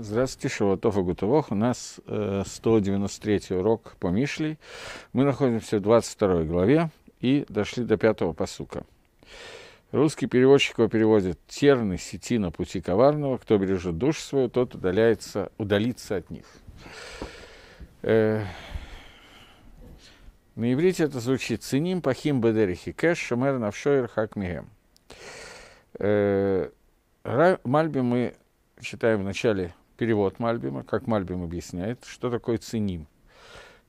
Здравствуйте, Шаватов и Гутовох. У нас 193 э, урок по Мишлей. Мы находимся в 22 главе и дошли до 5 посука. Русский переводчик его переводит «Терны сети на пути коварного, кто бережет душу свою, тот удаляется, удалится от них». Э, на иврите это звучит «Циним пахим бедерихи кэш шамер навшойр хак мигем». Э, Мальби мы читаем в начале перевод Мальбима, как Мальбим объясняет, что такое циним.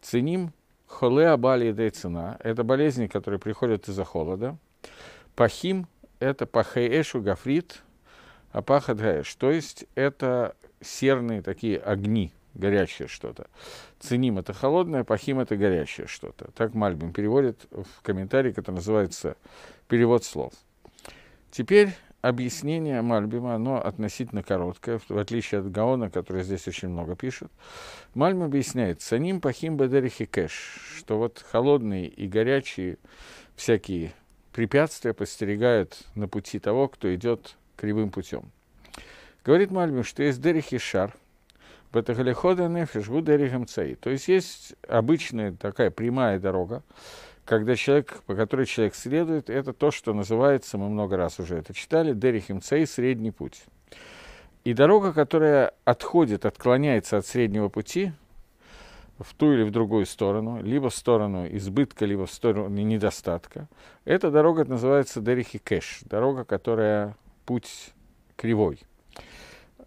Циним – холе абалия да цена. Это болезни, которые приходят из-за холода. Пахим – это пахаэшу гафрит, а пахадгаэш. То есть это серные такие огни, горячее что-то. Циним – это холодное, пахим – это горячее что-то. Так Мальбим переводит в комментарии, который называется «Перевод слов». Теперь объяснение Мальбима, оно относительно короткое, в отличие от Гаона, который здесь очень много пишет. Мальм объясняет, «Саним пахим бедерихи кэш», что вот холодные и горячие всякие препятствия постерегают на пути того, кто идет кривым путем. Говорит Мальбим, что есть дерихи шар, бетагалихода нефиш гу дерихам цаи. То есть есть обычная такая прямая дорога, когда человек, по которой человек следует, это то, что называется, мы много раз уже это читали, Дерихим Цей, средний путь. И дорога, которая отходит, отклоняется от среднего пути в ту или в другую сторону, либо в сторону избытка, либо в сторону недостатка, эта дорога называется Дерихи Кэш, дорога, которая путь кривой.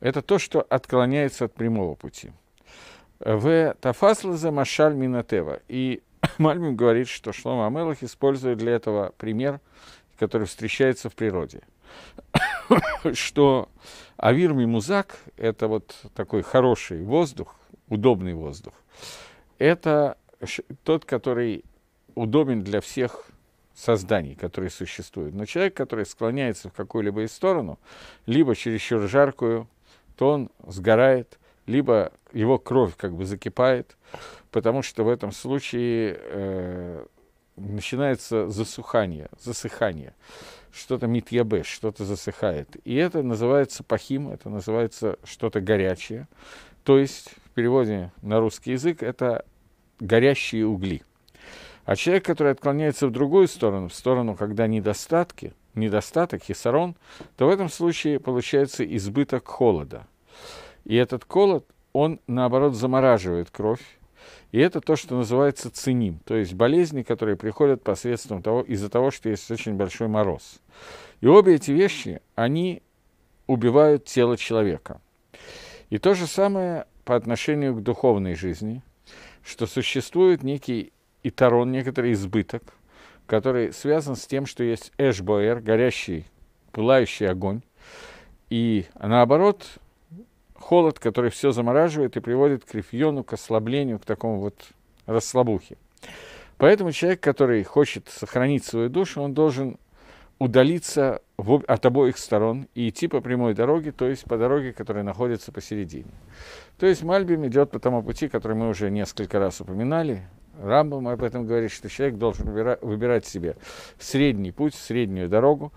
Это то, что отклоняется от прямого пути. В Тафаслазе Машаль Минатева. И Мальбим говорит, что Шлома Амелах использует для этого пример, который встречается в природе. что Авир Мимузак – это вот такой хороший воздух, удобный воздух. Это тот, который удобен для всех созданий, которые существуют. Но человек, который склоняется в какую-либо сторону, либо чересчур жаркую, то он сгорает, либо его кровь как бы закипает, потому что в этом случае э, начинается засухание, засыхание. Что-то митьябе, что-то засыхает. И это называется пахим, это называется что-то горячее. То есть в переводе на русский язык это горящие угли. А человек, который отклоняется в другую сторону, в сторону, когда недостатки, недостаток, хисарон, то в этом случае получается избыток холода – и этот колот, он, наоборот, замораживает кровь. И это то, что называется циним, то есть болезни, которые приходят посредством того, из-за того, что есть очень большой мороз. И обе эти вещи, они убивают тело человека. И то же самое по отношению к духовной жизни, что существует некий итарон, некоторый избыток, который связан с тем, что есть эшбоэр, горящий, пылающий огонь, и наоборот, холод, который все замораживает и приводит к рифьону, к ослаблению, к такому вот расслабухе. Поэтому человек, который хочет сохранить свою душу, он должен удалиться от обоих сторон и идти по прямой дороге, то есть по дороге, которая находится посередине. То есть Мальбим идет по тому пути, который мы уже несколько раз упоминали. Рамбам об этом говорит, что человек должен выбирать себе средний путь, среднюю дорогу,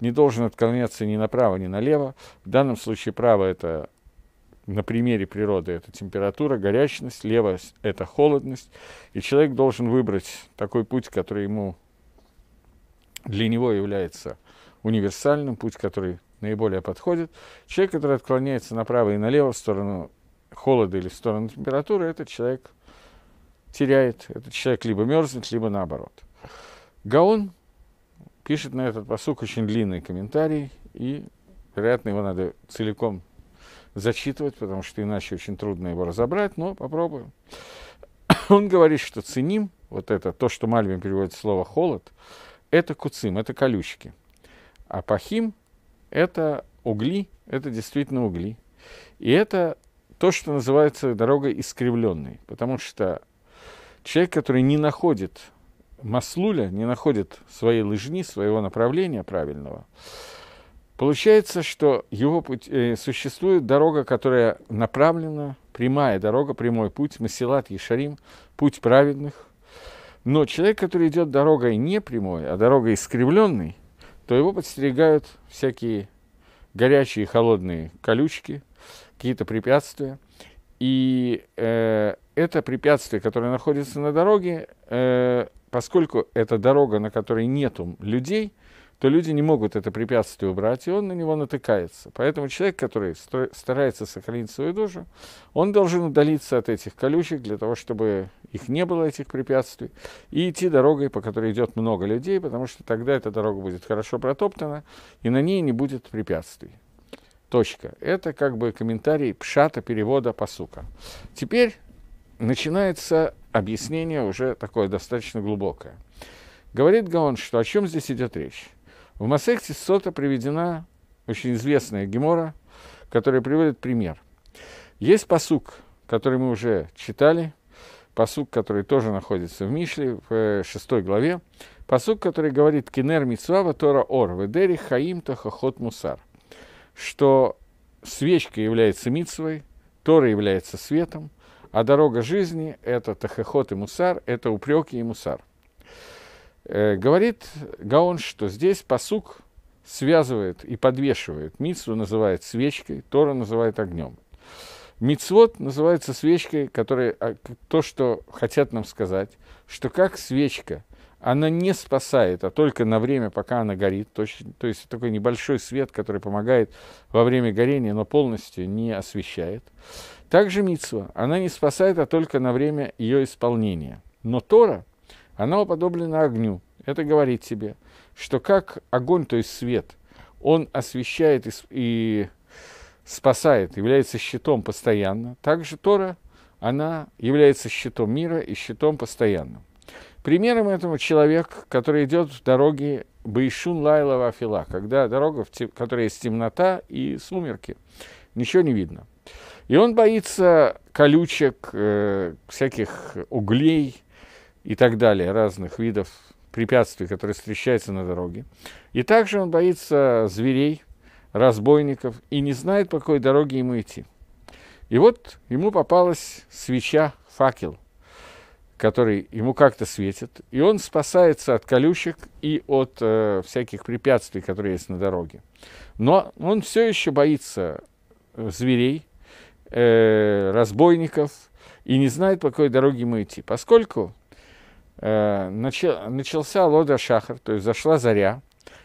не должен отклоняться ни направо, ни налево. В данном случае право – это на примере природы это температура, горячность, лево – это холодность. И человек должен выбрать такой путь, который ему для него является универсальным, путь, который наиболее подходит. Человек, который отклоняется направо и налево в сторону холода или в сторону температуры, этот человек теряет, этот человек либо мерзнет, либо наоборот. Гаон пишет на этот посук очень длинный комментарий, и, вероятно, его надо целиком зачитывать, потому что иначе очень трудно его разобрать, но попробуем. Он говорит, что циним, вот это, то, что Мальвин переводит слово «холод», это куцим, это колючки. А пахим — это угли, это действительно угли. И это то, что называется дорогой искривленной, потому что человек, который не находит маслуля, не находит своей лыжни, своего направления правильного, Получается, что его путь, э, существует дорога, которая направлена, прямая дорога, прямой путь, Масилат Ешарим, путь праведных. Но человек, который идет дорогой не прямой, а дорогой искривленной, то его подстерегают всякие горячие и холодные колючки, какие-то препятствия. И э, это препятствие, которое находится на дороге, э, поскольку это дорога, на которой нету людей – то люди не могут это препятствие убрать, и он на него натыкается. Поэтому человек, который старается сохранить свою душу, он должен удалиться от этих колючек для того, чтобы их не было, этих препятствий, и идти дорогой, по которой идет много людей, потому что тогда эта дорога будет хорошо протоптана, и на ней не будет препятствий. Точка. Это как бы комментарий пшата перевода посука. Теперь начинается объяснение уже такое достаточно глубокое. Говорит Гаон, что о чем здесь идет речь? В Масехте Сота приведена очень известная гемора, которая приводит пример. Есть посук, который мы уже читали, посук, который тоже находится в Мишле, в э, шестой главе, посук, который говорит «Кинер митсвава тора ор, ведери хаим хохот мусар», что свечка является митсвой, тора является светом, а дорога жизни – это тахехот и мусар, это упреки и мусар. Э, говорит Гаон, что здесь посук связывает и подвешивает. Мицу называет свечкой, Тора называет огнем. Мицвод называется свечкой, которая, а, то, что хотят нам сказать, что как свечка, она не спасает, а только на время, пока она горит. То, то есть такой небольшой свет, который помогает во время горения, но полностью не освещает. Также Мицва, она не спасает, а только на время ее исполнения. Но Тора – оно уподоблено огню. Это говорит себе, что как огонь, то есть свет, он освещает и, и спасает, является щитом постоянно, так же Тора, она является щитом мира и щитом постоянным. Примером этому человек, который идет в дороге Байшун Лайлова Афила, когда дорога, в тем, которая есть темнота и сумерки, ничего не видно. И он боится колючек, э, всяких углей, и так далее, разных видов препятствий, которые встречаются на дороге. И также он боится зверей, разбойников и не знает, по какой дороге ему идти. И вот ему попалась свеча, факел, который ему как-то светит, и он спасается от колючек и от э, всяких препятствий, которые есть на дороге. Но он все еще боится э, зверей, э, разбойников и не знает, по какой дороге ему идти, поскольку Э, начался лода шахар, то есть зашла заря,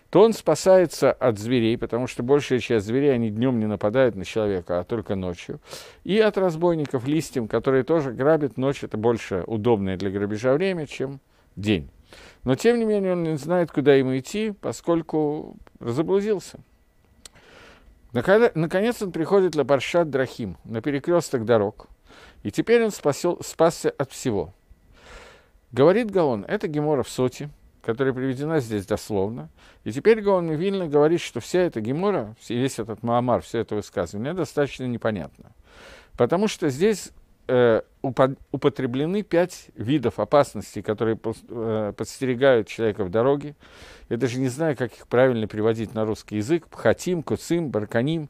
то он спасается от зверей, потому что большая часть зверей, они днем не нападают на человека, а только ночью. И от разбойников листьям, которые тоже грабят ночь, это больше удобное для грабежа время, чем день. Но, тем не менее, он не знает, куда ему идти, поскольку разоблудился. Наконец он приходит на Баршат Драхим, на перекресток дорог. И теперь он спасел, спасся от всего – Говорит Гаон, это Гемора в Соте, которая приведена здесь дословно. И теперь Гаон Вильна говорит, что вся эта Гемора, весь этот Маамар, все это высказывание достаточно непонятно. Потому что здесь э, употреблены пять видов опасностей, которые э, подстерегают человека в дороге. Я даже не знаю, как их правильно переводить на русский язык. Пхатим, куцим, барканим,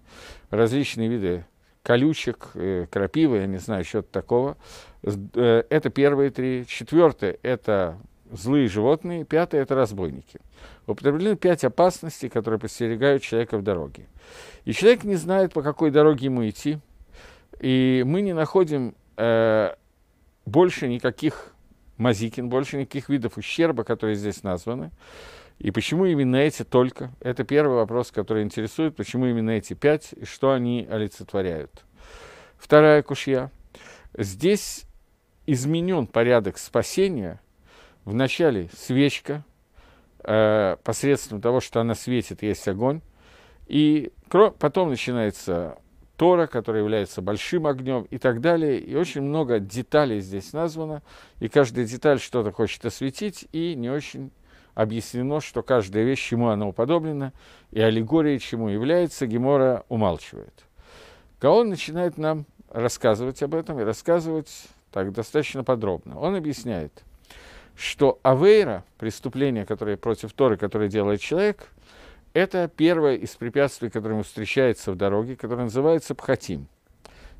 различные виды колючек, э, крапивы, я не знаю, что-то такого. Э, это первые три. Четвертое – это злые животные. Пятое – это разбойники. Употреблены пять опасностей, которые постерегают человека в дороге. И человек не знает, по какой дороге ему идти. И мы не находим э, больше никаких мазикин, больше никаких видов ущерба, которые здесь названы. И почему именно эти только? Это первый вопрос, который интересует, почему именно эти пять и что они олицетворяют. Вторая кушья. Здесь изменен порядок спасения. Вначале свечка, э, посредством того, что она светит, есть огонь. И потом начинается Тора, который является большим огнем и так далее. И очень много деталей здесь названо. И каждая деталь что-то хочет осветить и не очень объяснено, что каждая вещь, чему она уподоблена, и аллегория, чему является, Гемора умалчивает. Каон начинает нам рассказывать об этом и рассказывать так достаточно подробно. Он объясняет, что авейра, преступление, которое против Торы, которое делает человек, это первое из препятствий, которое ему встречается в дороге, которое называется пхатим.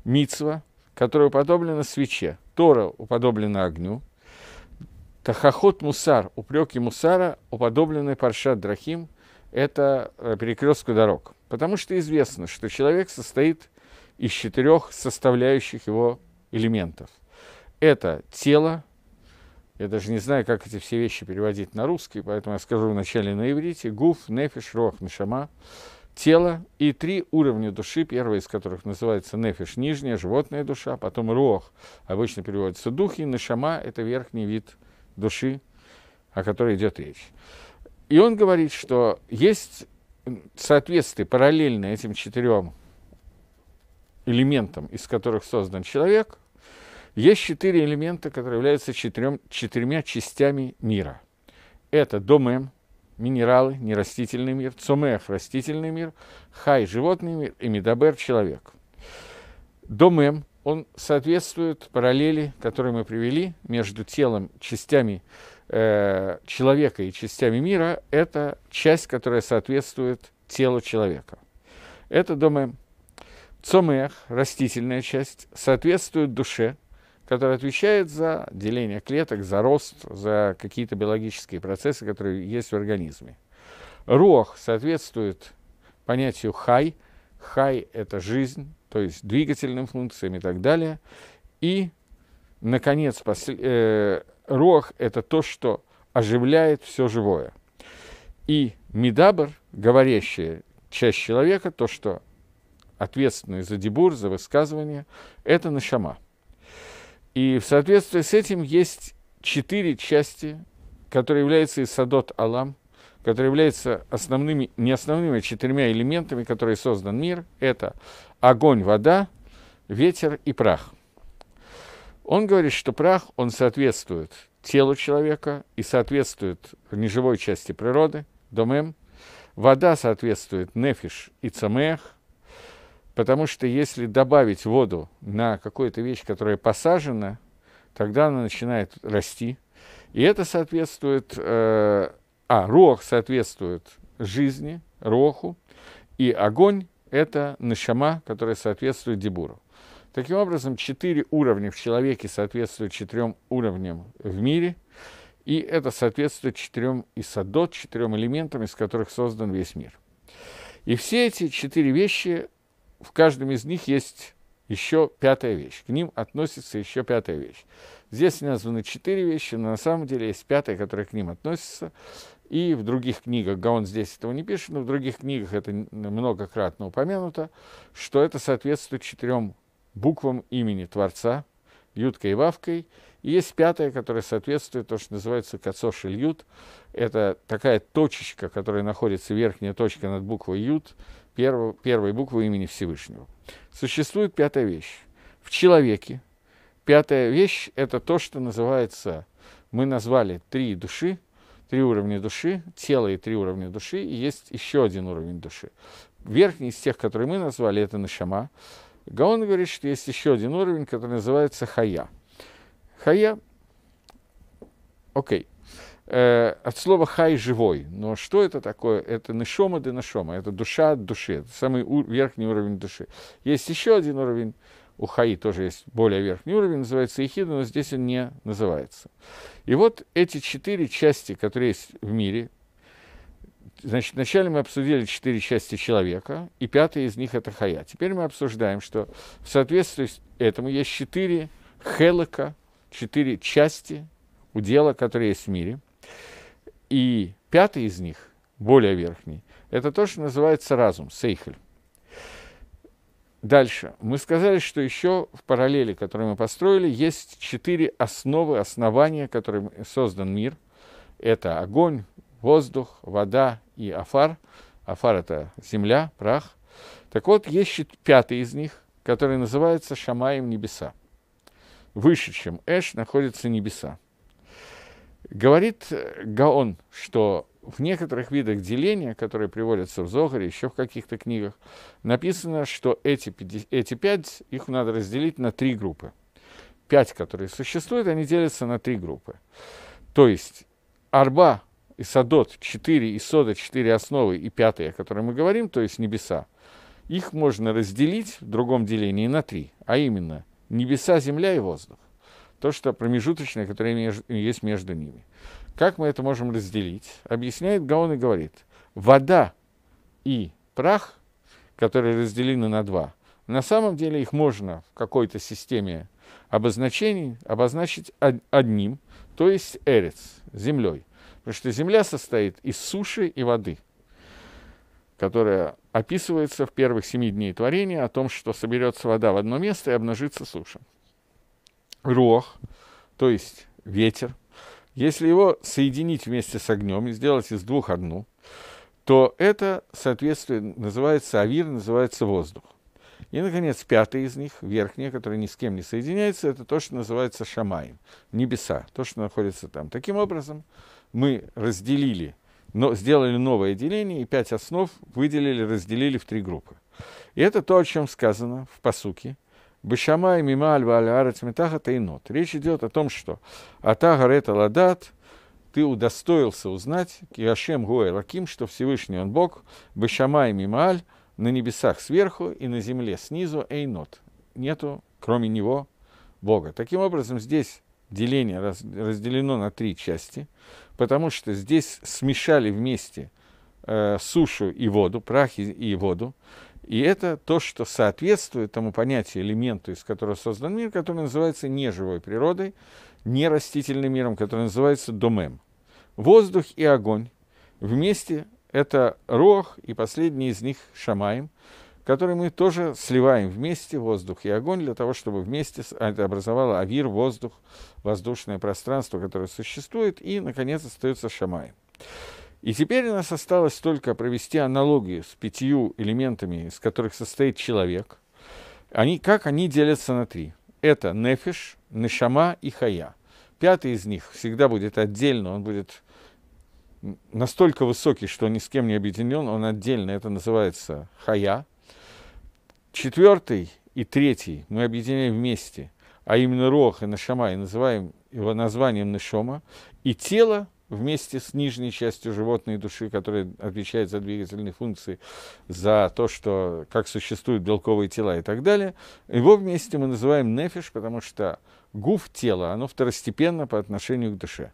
Мицва, которая уподоблена свече. Тора уподоблена огню – Тахахот Мусар, упреки Мусара, уподобленный Паршат Драхим, это э, перекрестку дорог. Потому что известно, что человек состоит из четырех составляющих его элементов. Это тело, я даже не знаю, как эти все вещи переводить на русский, поэтому я скажу вначале на иврите. Гуф, нефиш, рох, нишама. Тело и три уровня души, первый из которых называется нефиш, нижняя, животная душа, потом рох, обычно переводится дух, и нишама – это верхний вид души, о которой идет речь. И он говорит, что есть соответствие параллельно этим четырем элементам, из которых создан человек, есть четыре элемента, которые являются четырем, четырьмя частями мира. Это домем, минералы, нерастительный мир, цомех – растительный мир, хай – животный мир и медабер – человек. Домем он соответствует параллели, которые мы привели между телом, частями э, человека и частями мира. Это часть, которая соответствует телу человека. Это, думаем, цомех, растительная часть, соответствует душе, которая отвечает за деление клеток, за рост, за какие-то биологические процессы, которые есть в организме. Рох соответствует понятию хай. Хай – это жизнь, то есть двигательным функциям и так далее. И, наконец, после, э, рог – это то, что оживляет все живое. И медабр, говорящая часть человека, то, что ответственное за дебур, за высказывание, это нашама. И в соответствии с этим есть четыре части, которые являются и садот алам, которые являются основными, не основными, а четырьмя элементами, которые создан мир. Это огонь, вода, ветер и прах. Он говорит, что прах, он соответствует телу человека и соответствует неживой части природы, домем. Вода соответствует нефиш и цамех, потому что если добавить воду на какую-то вещь, которая посажена, тогда она начинает расти. И это соответствует, э, а, рох соответствует жизни, роху, и огонь это нашама, которая соответствует дебуру. Таким образом, четыре уровня в человеке соответствуют четырем уровням в мире, и это соответствует четырем исадот, четырем элементам, из которых создан весь мир. И все эти четыре вещи, в каждом из них есть еще пятая вещь. К ним относится еще пятая вещь. Здесь названы четыре вещи, но на самом деле есть пятая, которая к ним относится. И в других книгах, Гаон здесь этого не пишет, но в других книгах это многократно упомянуто, что это соответствует четырем буквам имени Творца, юткой и вавкой. И есть пятая, которая соответствует то, что называется кацош или Это такая точечка, которая находится верхняя точка над буквой ют, первого, первой буквы имени Всевышнего. Существует пятая вещь. В человеке пятая вещь – это то, что называется, мы назвали три души – три уровня души, тело и три уровня души, и есть еще один уровень души. Верхний из тех, которые мы назвали, это нашама. Гаон говорит, что есть еще один уровень, который называется хая. Хая, окей, okay. Э, от слова хай – живой. Но что это такое? Это нашома де нашома, это душа от души, это самый верхний уровень души. Есть еще один уровень у Хаи тоже есть более верхний уровень, называется Ихида, но здесь он не называется. И вот эти четыре части, которые есть в мире, значит, вначале мы обсудили четыре части человека, и пятая из них – это Хая. Теперь мы обсуждаем, что в соответствии с этому есть четыре хелока, четыре части удела, которые есть в мире. И пятый из них, более верхний, это то, что называется разум, сейхель. Дальше. Мы сказали, что еще в параллели, которую мы построили, есть четыре основы, основания, которым создан мир. Это огонь, воздух, вода и афар. Афар – это земля, прах. Так вот, есть пятый из них, который называется Шамаем небеса. Выше, чем Эш, находятся небеса. Говорит Гаон, что в некоторых видах деления, которые приводятся в Зогаре, еще в каких-то книгах, написано, что эти, эти пять, их надо разделить на три группы. Пять, которые существуют, они делятся на три группы. То есть Арба и Садот, четыре и Сода, четыре основы и пятые, о которых мы говорим, то есть небеса, их можно разделить в другом делении на три, а именно небеса, земля и воздух. То, что промежуточное, которое есть между ними. Как мы это можем разделить? Объясняет Гаон и говорит, вода и прах, которые разделены на два, на самом деле их можно в какой-то системе обозначений обозначить одним, то есть эрец, землей. Потому что земля состоит из суши и воды, которая описывается в первых семи дней творения о том, что соберется вода в одно место и обнажится суша. Рох, то есть ветер, если его соединить вместе с огнем и сделать из двух одну, то это, соответственно, называется авир, называется воздух. И, наконец, пятый из них, верхний, который ни с кем не соединяется, это то, что называется шамаем, небеса, то, что находится там. Таким образом, мы разделили, но сделали новое деление, и пять основ выделили, разделили в три группы. И это то, о чем сказано в посуке, Бешамай, Мималь, вали Метахат и Нот. Речь идет о том, что Ата это Ладат, ты удостоился узнать, Киашем Гуэ Лаким, что Всевышний Он Бог, Бешамай, Мималь, на небесах сверху и на земле снизу Эйнот. Нету, кроме Него, Бога. Таким образом, здесь деление разделено на три части, потому что здесь смешали вместе э, сушу и воду, прах и, и воду. И это то, что соответствует тому понятию, элементу, из которого создан мир, который называется неживой природой, нерастительным миром, который называется домем. Воздух и огонь вместе – это рох и последний из них – шамаем, который мы тоже сливаем вместе, воздух и огонь, для того, чтобы вместе это образовало авир, воздух, воздушное пространство, которое существует, и, наконец, остается шамаем. И теперь у нас осталось только провести аналогию с пятью элементами, из которых состоит человек. Они, как они делятся на три? Это нефиш, нешама и хая. Пятый из них всегда будет отдельно, он будет настолько высокий, что ни с кем не объединен, он отдельно, это называется хая. Четвертый и третий мы объединяем вместе, а именно рох и нашама, и называем его названием нашома. И тело вместе с нижней частью животной души, которая отвечает за двигательные функции, за то, что, как существуют белковые тела и так далее, его вместе мы называем нефиш, потому что гуф тела, оно второстепенно по отношению к душе.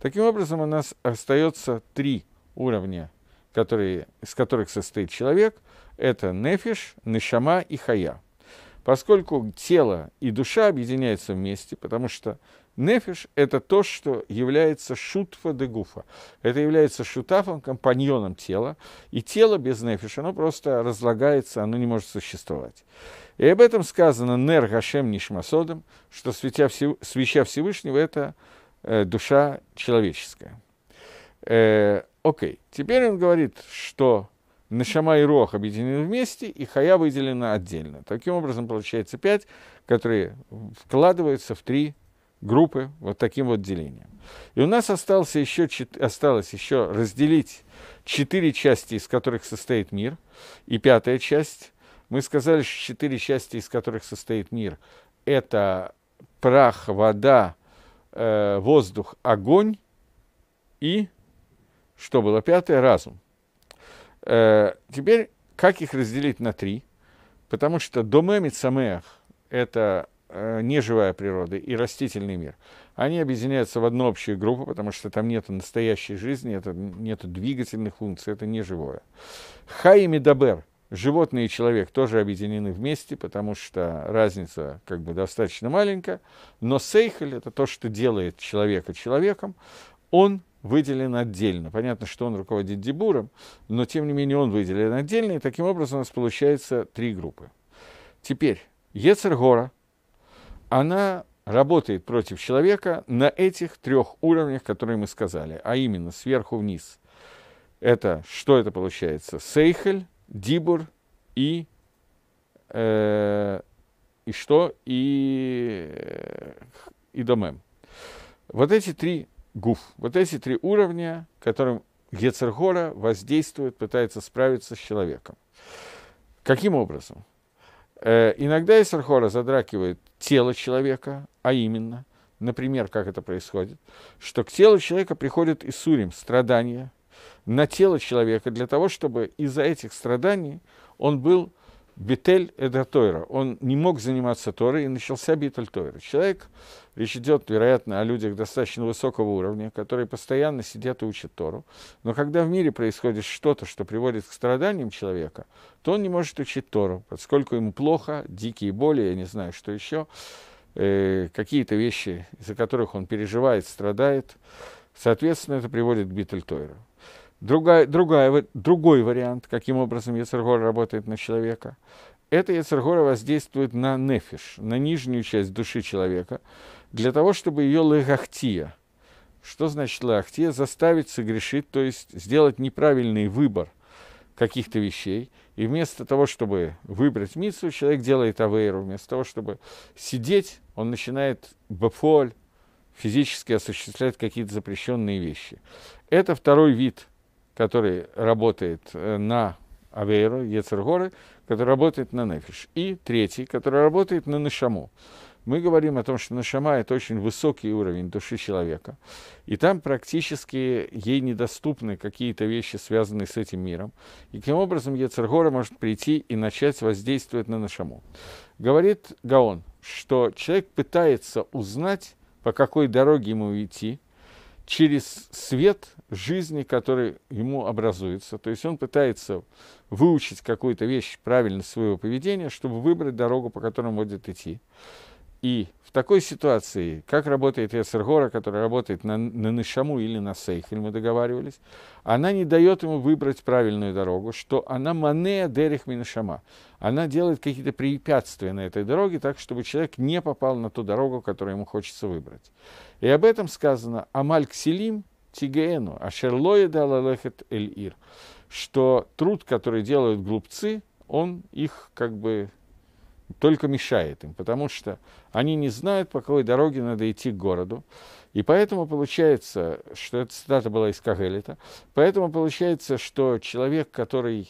Таким образом, у нас остается три уровня, которые, из которых состоит человек. Это нефиш, нешама и хая. Поскольку тело и душа объединяются вместе, потому что Нефиш – это то, что является шутфа де гуфа. Это является шутафом, компаньоном тела. И тело без нефиша, оно просто разлагается, оно не может существовать. И об этом сказано «нер гашем нишмасодом», что свеча, Всев... свеча Всевышнего – это э, душа человеческая. Э, окей, теперь он говорит, что Нашама и Рох объединены вместе, и Хая выделена отдельно. Таким образом, получается пять, которые вкладываются в три группы вот таким вот делением. И у нас остался еще, осталось еще разделить четыре части, из которых состоит мир, и пятая часть. Мы сказали, что четыре части, из которых состоит мир, это прах, вода, э, воздух, огонь и, что было пятое, разум. Э, теперь, как их разделить на три? Потому что домемит самеах – это Э, неживая природа и растительный мир, они объединяются в одну общую группу, потому что там нет настоящей жизни, это, нет двигательных функций, это неживое. Хаим и Дабер, животные и человек, тоже объединены вместе, потому что разница как бы достаточно маленькая, но Сейхель – это то, что делает человека человеком, он выделен отдельно. Понятно, что он руководит Дебуром, но тем не менее он выделен отдельно, и таким образом у нас получается три группы. Теперь, Ецергора, она работает против человека на этих трех уровнях, которые мы сказали, а именно сверху вниз. Это что это получается? Сейхель, Дибур и э, и что и э, и домем. Вот эти три гуф, вот эти три уровня, которым Гецергора воздействует, пытается справиться с человеком. Каким образом? Э, иногда Исархора задракивает тело человека, а именно, например, как это происходит, что к телу человека приходит Исурим, страдания, на тело человека для того, чтобы из-за этих страданий он был Бетель это Тойра. Он не мог заниматься Торой, и начался Битель Тойра. Человек, речь идет, вероятно, о людях достаточно высокого уровня, которые постоянно сидят и учат Тору. Но когда в мире происходит что-то, что приводит к страданиям человека, то он не может учить Тору, поскольку ему плохо, дикие боли, я не знаю, что еще, э, какие-то вещи, из-за которых он переживает, страдает. Соответственно, это приводит к Битель Тойра. Другая, другая, другой вариант, каким образом Яцергор работает на человека, это Яцергора воздействует на нефиш, на нижнюю часть души человека, для того, чтобы ее легахтия, что значит легахтия, заставить согрешить, то есть сделать неправильный выбор каких-то вещей, и вместо того, чтобы выбрать миссу, человек делает авейру, вместо того, чтобы сидеть, он начинает бафоль, физически осуществлять какие-то запрещенные вещи. Это второй вид – который работает э, на Авейру, Ецергоры, который работает на Нефиш. И третий, который работает на Нашаму. Мы говорим о том, что Нашама – это очень высокий уровень души человека. И там практически ей недоступны какие-то вещи, связанные с этим миром. И каким образом Ецергора может прийти и начать воздействовать на Нашаму. Говорит Гаон, что человек пытается узнать, по какой дороге ему идти – через свет жизни, который ему образуется. То есть он пытается выучить какую-то вещь правильно своего поведения, чтобы выбрать дорогу, по которой он будет идти. И такой ситуации, как работает Эсергора, который работает на, на Нашаму или на Сейхель, мы договаривались, она не дает ему выбрать правильную дорогу, что она манея дерих Минашама. Она делает какие-то препятствия на этой дороге, так, чтобы человек не попал на ту дорогу, которую ему хочется выбрать. И об этом сказано Амаль кселим Тигену, Ашерлоя Далалехет Эль Ир, что труд, который делают глупцы, он их как бы только мешает им, потому что они не знают, по какой дороге надо идти к городу. И поэтому получается, что эта цитата была из Кагелита, поэтому получается, что человек, который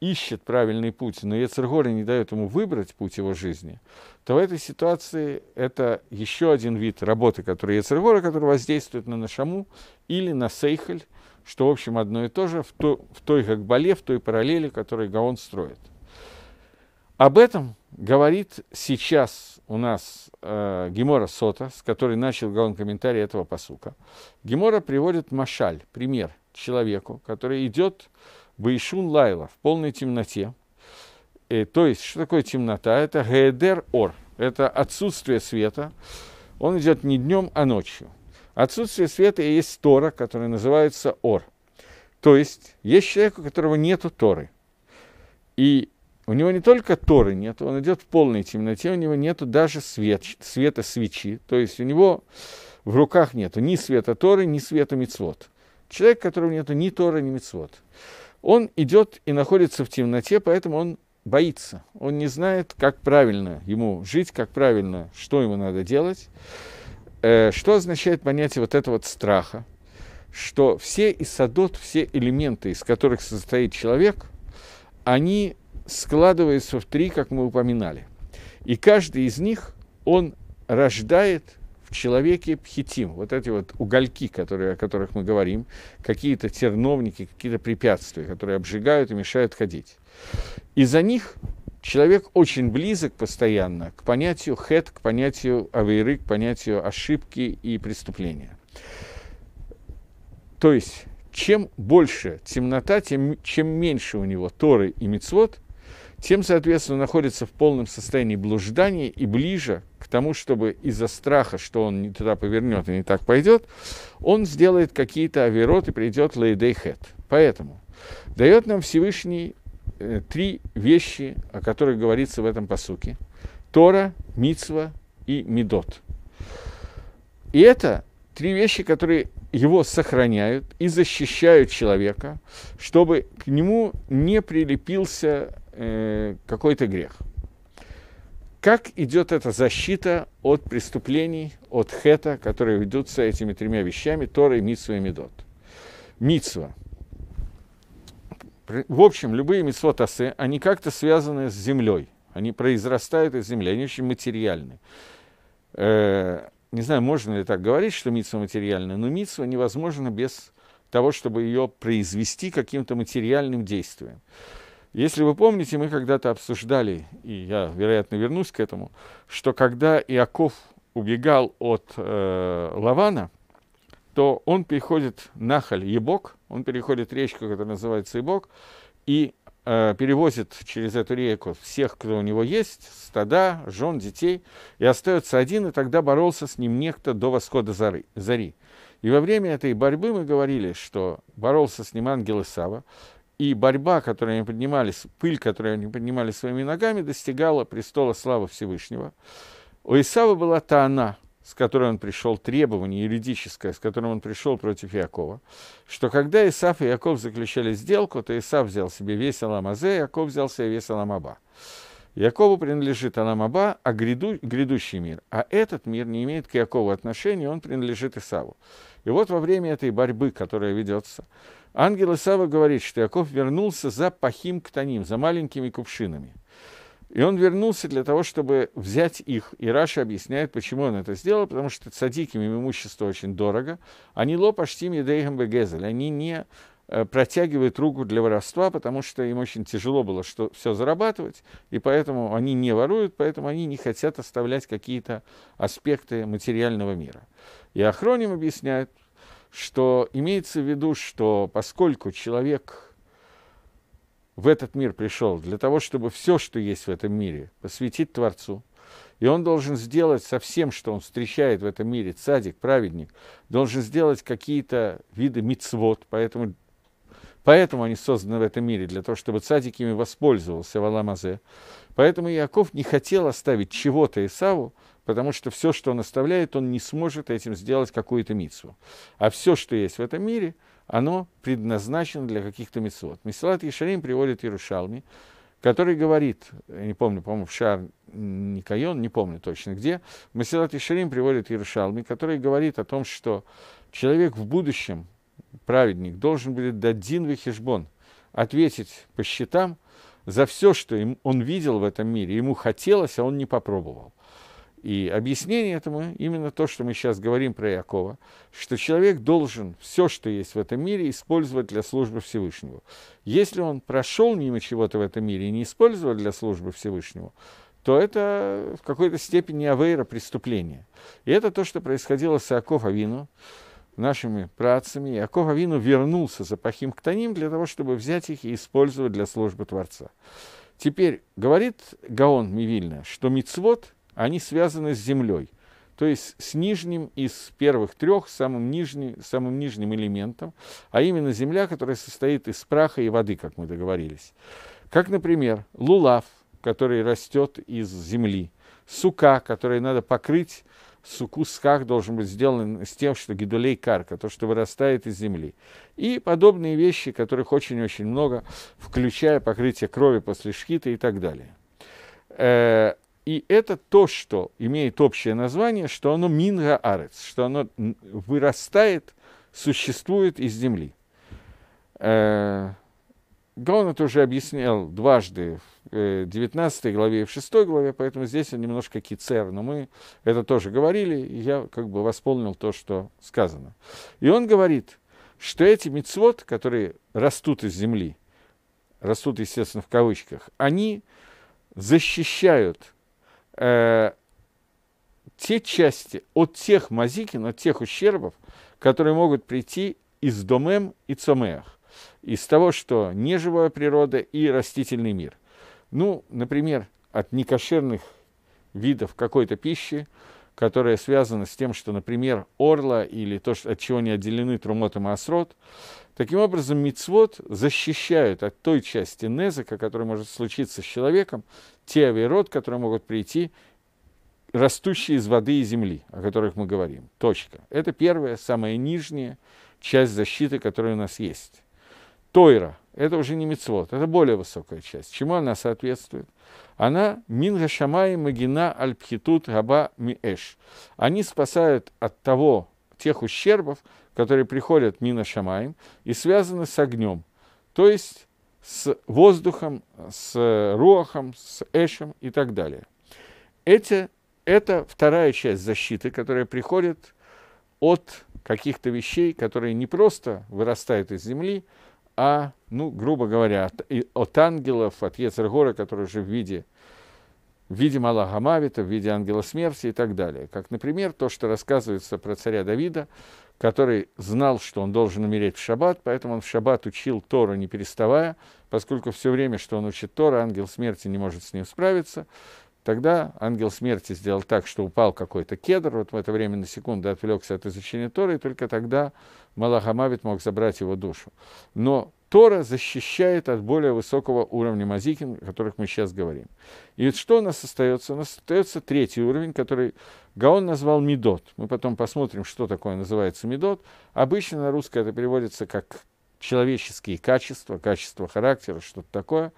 ищет правильный путь, но Ецергора не дает ему выбрать путь его жизни, то в этой ситуации это еще один вид работы, который Ецергора, который воздействует на Нашаму или на Сейхаль, что, в общем, одно и то же в, то, в той Гагбале, в той параллели, которую Гаон строит. Об этом говорит сейчас у нас э, Гемора Сота, с которой начал главный комментарий этого посука. Гемора приводит Машаль, пример человеку, который идет Баишун Лайла в полной темноте. И, э, то есть, что такое темнота? Это Гедер Ор, это отсутствие света. Он идет не днем, а ночью. Отсутствие света и есть Тора, которая называется Ор. То есть, есть человек, у которого нет Торы. И у него не только Торы нет, он идет в полной темноте, у него нету даже свет, света свечи, то есть у него в руках нету ни света Торы, ни света Мицвод. Человек, у которого нету ни Торы, ни Мицвод. Он идет и находится в темноте, поэтому он боится. Он не знает, как правильно ему жить, как правильно, что ему надо делать. Э, что означает понятие вот этого вот страха? Что все садот, все элементы, из которых состоит человек, они складывается в три, как мы упоминали. И каждый из них, он рождает в человеке пхитим, вот эти вот угольки, которые, о которых мы говорим, какие-то терновники, какие-то препятствия, которые обжигают и мешают ходить. Из-за них человек очень близок постоянно к понятию хет, к понятию авейры, к понятию ошибки и преступления. То есть, чем больше темнота, тем, чем меньше у него Торы и Мицвод, тем, соответственно, находится в полном состоянии блуждания и ближе к тому, чтобы из-за страха, что он не туда повернет и не так пойдет, он сделает какие-то авирот и придет лейдейхет. Поэтому дает нам Всевышний э, три вещи, о которых говорится в этом посуке. Тора, Мицва и Медот. И это три вещи, которые его сохраняют и защищают человека, чтобы к нему не прилепился э, какой-то грех. Как идет эта защита от преступлений, от хета, которые ведутся этими тремя вещами, Торой, Митсва и Медот? Митсва. В общем, любые митсвотасы, они как-то связаны с землей. Они произрастают из земли, они очень материальны. Э, не знаю, можно ли так говорить, что митсва материальна, но митсва невозможно без того, чтобы ее произвести каким-то материальным действием. Если вы помните, мы когда-то обсуждали, и я, вероятно, вернусь к этому, что когда Иаков убегал от э, Лавана, то он переходит Нахаль Ебок, он переходит речку, которая называется Ебок, и э, перевозит через эту реку всех, кто у него есть, стада, жен, детей, и остается один, и тогда боролся с ним некто до восхода зары, зари. И во время этой борьбы мы говорили, что боролся с ним ангел Исава, и борьба, которую они поднимали, пыль, которую они поднимали своими ногами, достигала престола славы Всевышнего. У Исава была та она, с которой он пришел, требование юридическое, с которым он пришел против Якова, что когда Исаф и Яков заключали сделку, то Исаф взял себе весь Аламазе, Яков взял себе весь Аламаба. Якову принадлежит Аламаба, а гряду, грядущий мир. А этот мир не имеет к Якову отношения, он принадлежит Исаву. И вот во время этой борьбы, которая ведется, Ангел Исава говорит, что Яков вернулся за пахим ктаним, за маленькими кувшинами. И он вернулся для того, чтобы взять их. И Раша объясняет, почему он это сделал, потому что цадиким им имущество очень дорого. Они ло поштим едейхам бегезель. Они не э, протягивают руку для воровства, потому что им очень тяжело было что, все зарабатывать, и поэтому они не воруют, поэтому они не хотят оставлять какие-то аспекты материального мира. И Охроним объясняет, что имеется в виду, что поскольку человек в этот мир пришел для того, чтобы все, что есть в этом мире, посвятить Творцу, и он должен сделать со всем, что он встречает в этом мире, цадик, праведник, должен сделать какие-то виды мицвод, поэтому, поэтому они созданы в этом мире, для того, чтобы цадик ими воспользовался в Аламазе. Поэтому Иаков не хотел оставить чего-то Исаву, потому что все, что он оставляет, он не сможет этим сделать какую-то мицу. А все, что есть в этом мире, оно предназначено для каких-то мицвод. Месилат Ешарим приводит Иерушалми, который говорит, я не помню, по-моему, в Шар Никайон, не помню точно где, Масилат Ишарим приводит Иерушалми, который говорит о том, что человек в будущем, праведник, должен будет дать Дин Вихишбон, ответить по счетам за все, что он видел в этом мире, ему хотелось, а он не попробовал. И объяснение этому именно то, что мы сейчас говорим про Якова, что человек должен все, что есть в этом мире, использовать для службы Всевышнего. Если он прошел мимо чего-то в этом мире и не использовал для службы Всевышнего, то это в какой-то степени авейра преступление. И это то, что происходило с Иаков Авину, нашими працами. Иаков Авину вернулся за Пахим к Ктаним для того, чтобы взять их и использовать для службы Творца. Теперь говорит Гаон Мивильна, что мицвод – они связаны с землей. То есть с нижним из первых трех, самым нижним, самым нижним элементом, а именно земля, которая состоит из праха и воды, как мы договорились. Как, например, лулав, который растет из земли, сука, который надо покрыть, сукусках должен быть сделан с тем, что гидулей карка, то, что вырастает из земли. И подобные вещи, которых очень-очень много, включая покрытие крови после шкита и так далее э, и это то, что имеет общее название, что оно минга арец, что оно вырастает, существует из земли. Э, Гаон это уже объяснял дважды в 19 э, главе и в 6 главе, поэтому здесь он немножко кицер, но мы это тоже говорили, и я как бы восполнил то, что сказано. И он говорит, что эти мицвод, которые растут из земли, растут, естественно, в кавычках, они защищают э, те части от тех мазикин, от тех ущербов, которые могут прийти из домем и цомеах, из того, что неживая природа и растительный мир. Ну, например, от некошерных видов какой-то пищи – которая связана с тем, что, например, орла или то, от чего не отделены трумот и масрот, таким образом мицвод защищают от той части незака, которая может случиться с человеком, те авирот, которые могут прийти, растущие из воды и земли, о которых мы говорим. Точка. Это первая, самая нижняя часть защиты, которая у нас есть. Тойра, это уже не мецвод, это более высокая часть. Чему она соответствует? Она Минга Шамай Магина Альпхитут Габа Миэш. Они спасают от того, тех ущербов, которые приходят Мина Шамаем и связаны с огнем, то есть с воздухом, с рохом, с эшем и так далее. Эти, это вторая часть защиты, которая приходит от каких-то вещей, которые не просто вырастают из земли, а, ну, грубо говоря, от, и, от ангелов, от Ецергора, который же в виде, в виде Мавита, в виде ангела смерти и так далее. Как, например, то, что рассказывается про царя Давида, который знал, что он должен умереть в шаббат, поэтому он в шаббат учил Тору, не переставая, поскольку все время, что он учит Тору, ангел смерти не может с ним справиться – Тогда ангел смерти сделал так, что упал какой-то кедр, вот в это время на секунду отвлекся от изучения Торы, и только тогда Малахамавит мог забрать его душу. Но Тора защищает от более высокого уровня мазикин, о которых мы сейчас говорим. И вот что у нас остается? У нас остается третий уровень, который Гаон назвал медот. Мы потом посмотрим, что такое называется медот. Обычно на русское это переводится как человеческие качества, качество характера, что-то такое.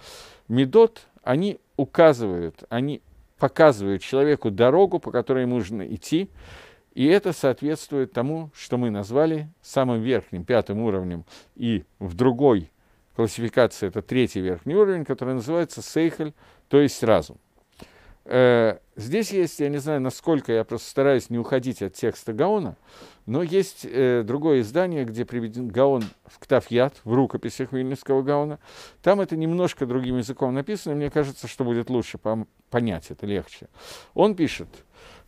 Медот, они указывают, они показывают человеку дорогу, по которой нужно идти, и это соответствует тому, что мы назвали самым верхним, пятым уровнем, и в другой классификации это третий верхний уровень, который называется сейхаль, то есть разум. Э, здесь есть, я не знаю, насколько, я просто стараюсь не уходить от текста Гаона, но есть э, другое издание, где приведен Гаон в Ктафьят, в рукописях Вильнюсского Гаона. Там это немножко другим языком написано, мне кажется, что будет лучше понять это, легче. Он пишет,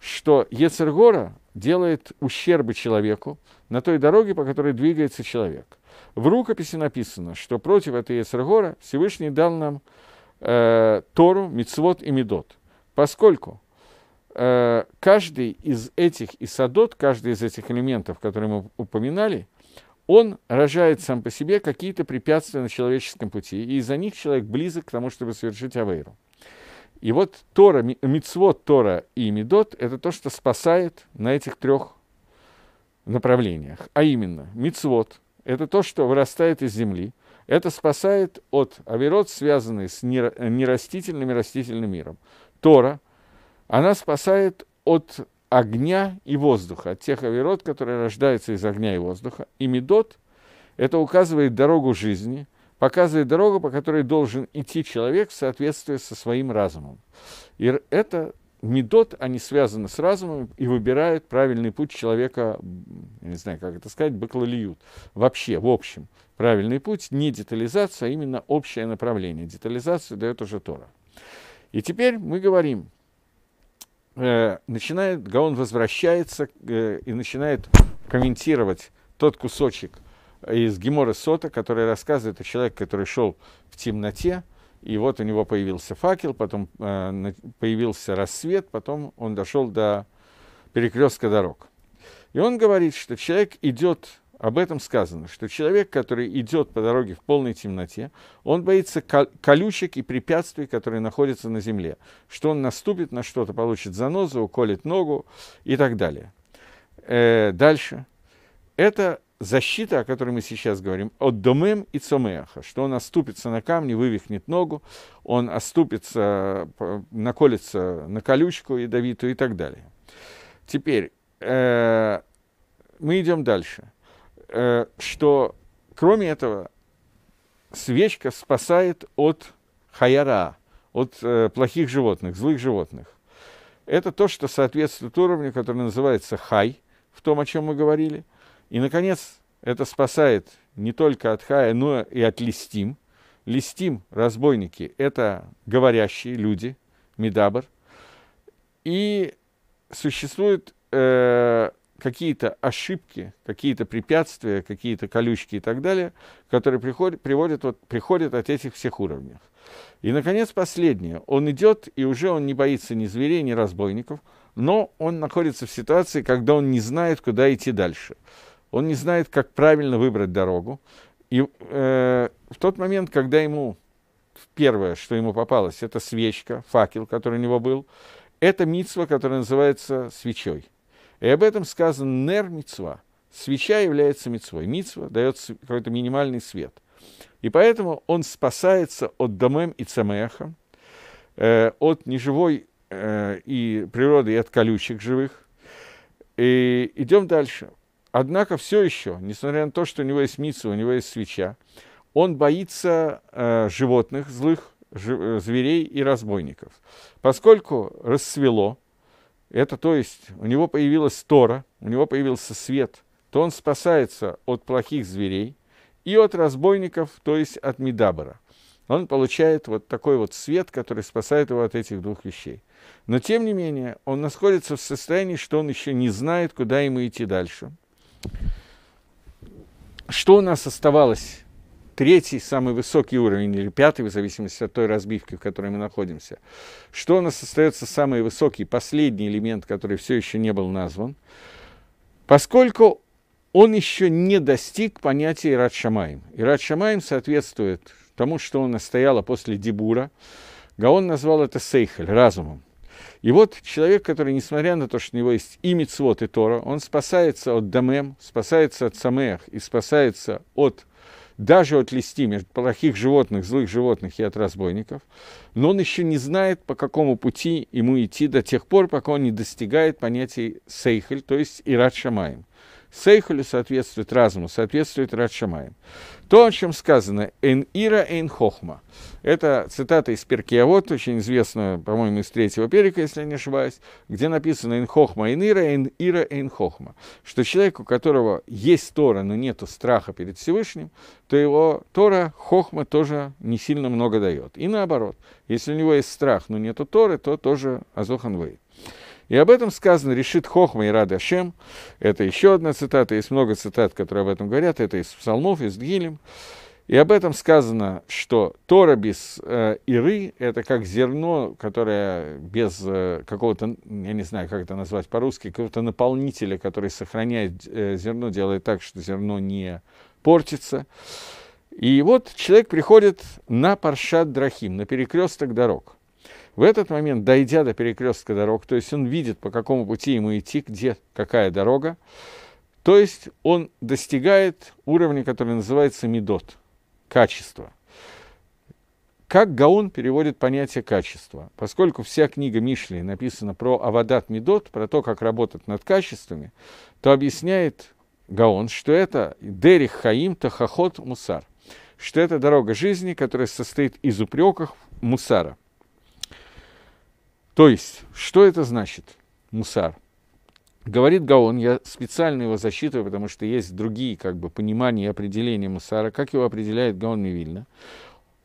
что Ецергора делает ущербы человеку на той дороге, по которой двигается человек. В рукописи написано, что против этой Ецергора Всевышний дал нам э, Тору, Мицвод и Медот – Поскольку э, каждый из этих исадот, каждый из этих элементов, которые мы упоминали, он рожает сам по себе какие-то препятствия на человеческом пути, и из-за них человек близок к тому, чтобы совершить авейру. И вот Тора, Мицвод Тора и Медот – это то, что спасает на этих трех направлениях. А именно, Мицвод – это то, что вырастает из земли. Это спасает от авирот, связанных с нерастительным и растительным миром. Тора, она спасает от огня и воздуха, от тех оверот, которые рождаются из огня и воздуха. И медот – это указывает дорогу жизни, показывает дорогу, по которой должен идти человек в соответствии со своим разумом. И это медот, они связаны с разумом и выбирают правильный путь человека, не знаю, как это сказать, баклалиют. Вообще, в общем, правильный путь, не детализация, а именно общее направление. Детализацию дает уже Тора. И теперь мы говорим, э, начинает, Гаон возвращается э, и начинает комментировать тот кусочек из Гемора Сота, который рассказывает о человеке, который шел в темноте, и вот у него появился факел, потом э, появился рассвет, потом он дошел до перекрестка дорог. И он говорит, что человек идет об этом сказано, что человек, который идет по дороге в полной темноте, он боится колючек и препятствий, которые находятся на земле, что он наступит на что-то, получит занозу, уколет ногу и так далее. Э, дальше. Это защита, о которой мы сейчас говорим, от домем и цомеаха, что он оступится на камне, вывихнет ногу, он оступится, наколется на колючку ядовитую и так далее. Теперь э, мы идем дальше – Э, что кроме этого свечка спасает от хаяра, от э, плохих животных, злых животных. Это то, что соответствует уровню, который называется хай, в том, о чем мы говорили. И, наконец, это спасает не только от хая, но и от листим. Листим, разбойники, это говорящие люди, медабр. И существует э, какие-то ошибки, какие-то препятствия, какие-то колючки и так далее, которые приходят, приводят, вот, приходят от этих всех уровней. И, наконец, последнее. Он идет, и уже он не боится ни зверей, ни разбойников, но он находится в ситуации, когда он не знает, куда идти дальше. Он не знает, как правильно выбрать дорогу. И э, в тот момент, когда ему первое, что ему попалось, это свечка, факел, который у него был, это митсва, которая называется свечой – и об этом сказано «нер мицва». Свеча является мицвой. Мицва дает какой-то минимальный свет. И поэтому он спасается от домем и цемеха, э, от неживой э, и природы, и от колючих живых. И идем дальше. Однако все еще, несмотря на то, что у него есть мица, у него есть свеча, он боится э, животных, злых жи- э, зверей и разбойников. Поскольку рассвело. Это то есть у него появилась Тора, у него появился свет, то он спасается от плохих зверей и от разбойников, то есть от медабора. Он получает вот такой вот свет, который спасает его от этих двух вещей. Но тем не менее, он находится в состоянии, что он еще не знает, куда ему идти дальше. Что у нас оставалось третий самый высокий уровень или пятый, в зависимости от той разбивки, в которой мы находимся, что у нас остается самый высокий, последний элемент, который все еще не был назван, поскольку он еще не достиг понятия Ират Шамаем. Ират Шамаем соответствует тому, что он настояло а после Дебура. Гаон назвал это Сейхель, разумом. И вот человек, который, несмотря на то, что у него есть и Мицвод, и Тора, он спасается от Дамем, спасается от самех и спасается от даже от листим, от плохих животных, злых животных и от разбойников, но он еще не знает, по какому пути ему идти до тех пор, пока он не достигает понятий сейхель, то есть ират шамаем. Сейхелю соответствует разуму, соответствует ират шамаем. То, о чем сказано «эн ира, эн хохма». Это цитата из Перкия, вот очень известная, по-моему, из третьего перика, если я не ошибаюсь, где написано «эн хохма, эн ира, эн ира, эн хохма», что человек, у которого есть Тора, но нет страха перед Всевышним, то его Тора, хохма тоже не сильно много дает. И наоборот, если у него есть страх, но нет Торы, то тоже азохан выйдет. И об этом сказано «решит хохма и рада Ашем». Это еще одна цитата, есть много цитат, которые об этом говорят, это из псалмов, из Гилем. И об этом сказано, что Тора без э, Иры – это как зерно, которое без э, какого-то, я не знаю, как это назвать по-русски, какого-то наполнителя, который сохраняет э, зерно, делает так, что зерно не портится. И вот человек приходит на Паршат Драхим, на перекресток дорог. В этот момент, дойдя до перекрестка дорог, то есть он видит, по какому пути ему идти, где какая дорога, то есть он достигает уровня, который называется медот, качество. Как Гаун переводит понятие качества? Поскольку вся книга Мишли написана про Авадат Медот, про то, как работать над качествами, то объясняет Гаон, что это Дерих Хаим Тахахот Мусар, что это дорога жизни, которая состоит из упреков Мусара – то есть, что это значит, мусар? Говорит Гаон, я специально его засчитываю, потому что есть другие как бы, понимания и определения мусара, как его определяет Гаон Мивильна.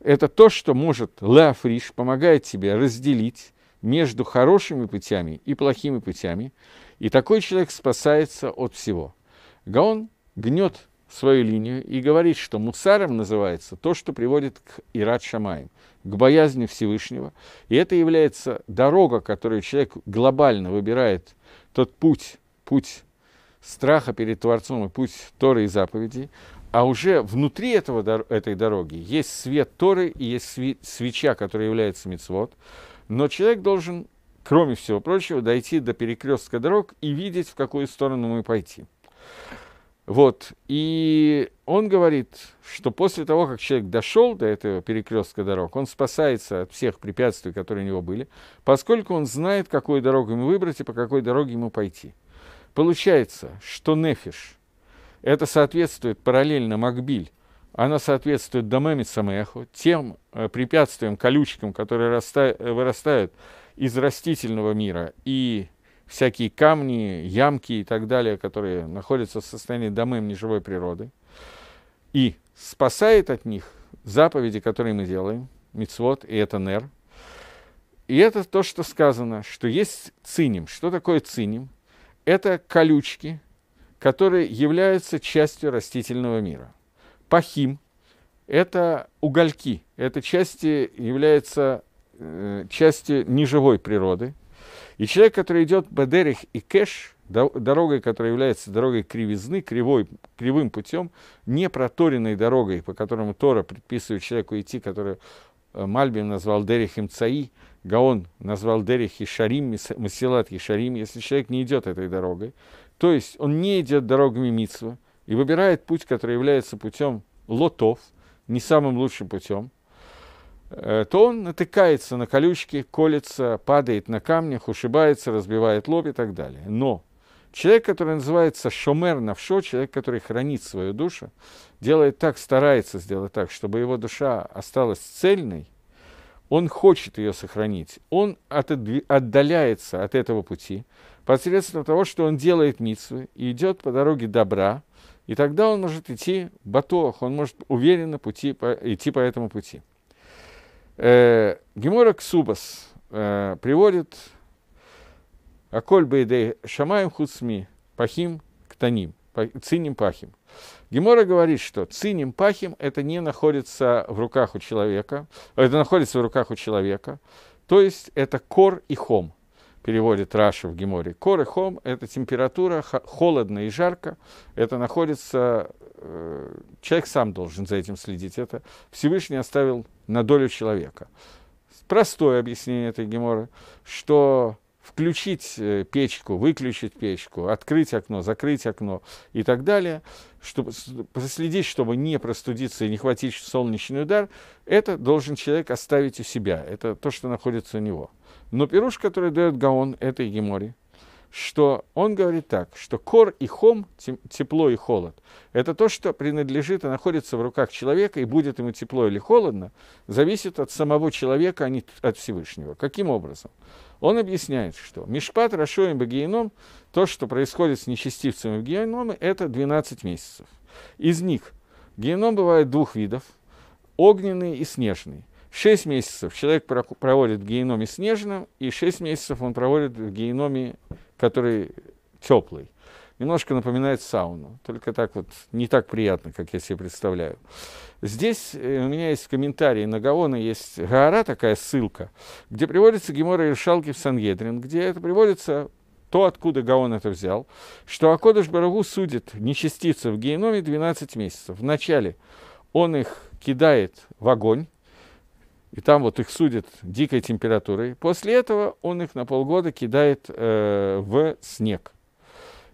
Это то, что может Леофриш помогает тебе разделить между хорошими путями и плохими путями, и такой человек спасается от всего. Гаон гнет свою линию и говорит, что мусаром называется то, что приводит к Ират Шамаем – к боязни Всевышнего. И это является дорога, которую человек глобально выбирает, тот путь, путь страха перед Творцом и путь Торы и заповедей. А уже внутри этого, этой дороги есть свет Торы и есть свеча, которая является мицвод. Но человек должен, кроме всего прочего, дойти до перекрестка дорог и видеть, в какую сторону мы пойти. Вот. И он говорит, что после того, как человек дошел до этого перекрестка дорог, он спасается от всех препятствий, которые у него были, поскольку он знает, какую дорогу ему выбрать и по какой дороге ему пойти. Получается, что нефиш, это соответствует параллельно Макбиль, она соответствует Дамеме Самеху, тем э, препятствиям, колючкам, которые вырастают из растительного мира и всякие камни, ямки и так далее, которые находятся в состоянии домым неживой природы. И спасает от них заповеди, которые мы делаем, мицвод и это нер. И это то, что сказано, что есть циним. Что такое циним? Это колючки, которые являются частью растительного мира. Пахим – это угольки, это части являются э, частью неживой природы – и человек, который идет Бадерих и Кэш, дорогой, которая является дорогой кривизны, кривой, кривым путем, не проторенной дорогой, по которому Тора предписывает человеку идти, которую э, Мальбим назвал Дерихим Цаи, Гаон назвал Дерих Ешарим, Масилат Ешарим, если человек не идет этой дорогой, то есть он не идет дорогами Митсва и выбирает путь, который является путем лотов, не самым лучшим путем – Э, то он натыкается на колючки, колется, падает на камнях, ушибается, разбивает лоб и так далее. Но человек, который называется шомер навшо, человек, который хранит свою душу, делает так, старается сделать так, чтобы его душа осталась цельной, он хочет ее сохранить, он отдаляется от этого пути посредством того, что он делает митсвы и идет по дороге добра, и тогда он может идти батох, он может уверенно пути, идти по этому пути. Э, Гемора Ксубас э, приводит «Аколь бейдей шамаем хуцми пахим ктаним, циним пахим». Гемора говорит, что циним пахим – это не находится в руках у человека, это находится в руках у человека, то есть это кор и хом – переводит Раша в Геморе. Коры хом – это температура, холодно и жарко. Это находится, э, человек сам должен за этим следить. Это Всевышний оставил на долю человека. Простое объяснение этой Геморы, что включить э, печку, выключить печку, открыть окно, закрыть окно и так далее, чтобы проследить, чтобы не простудиться и не хватить солнечный удар, это должен человек оставить у себя. Это то, что находится у него. Но пируш, который дает Гаон, этой гемори, что он говорит так, что кор и хом, тепло и холод, это то, что принадлежит и находится в руках человека, и будет ему тепло или холодно, зависит от самого человека, а не от Всевышнего. Каким образом? Он объясняет, что Мишпат, Рашоем, Багиеном, то, что происходит с нечестивцами в геноме, это 12 месяцев. Из них геном бывает двух видов, огненный и снежный. 6 месяцев человек проводит в геноме снежном, и 6 месяцев он проводит в геноме, который теплый. Немножко напоминает сауну, только так вот, не так приятно, как я себе представляю. Здесь э, у меня есть комментарии на Гаона, есть Гаара, такая ссылка, где приводится Гемора Иршалки в Сангедрин, где это приводится то, откуда Гаон это взял, что Акодыш Барагу судит нечастицы в геноме 12 месяцев. Вначале он их кидает в огонь, и там вот их судят дикой температурой. После этого он их на полгода кидает э, в снег.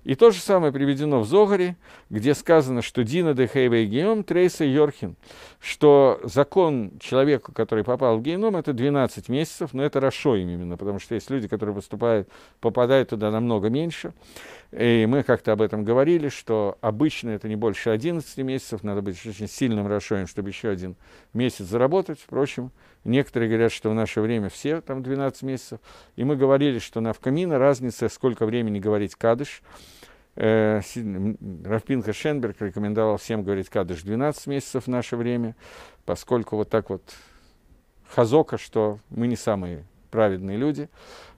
И то же самое приведено в Зогаре, где сказано, что Дина де Хейвей Геом Трейса Йорхин, что закон человеку, который попал в геном, это 12 месяцев, но это Рашоим именно, потому что есть люди, которые поступают, попадают туда намного меньше. И мы как-то об этом говорили, что обычно это не больше 11 месяцев, надо быть очень сильным расшоем, чтобы еще один месяц заработать. Впрочем, некоторые говорят, что в наше время все там 12 месяцев. И мы говорили, что на Вкамина разница, сколько времени говорить кадыш. Э, Рафпинка Шенберг рекомендовал всем говорить кадыш 12 месяцев в наше время, поскольку вот так вот хазока, что мы не самые праведные люди,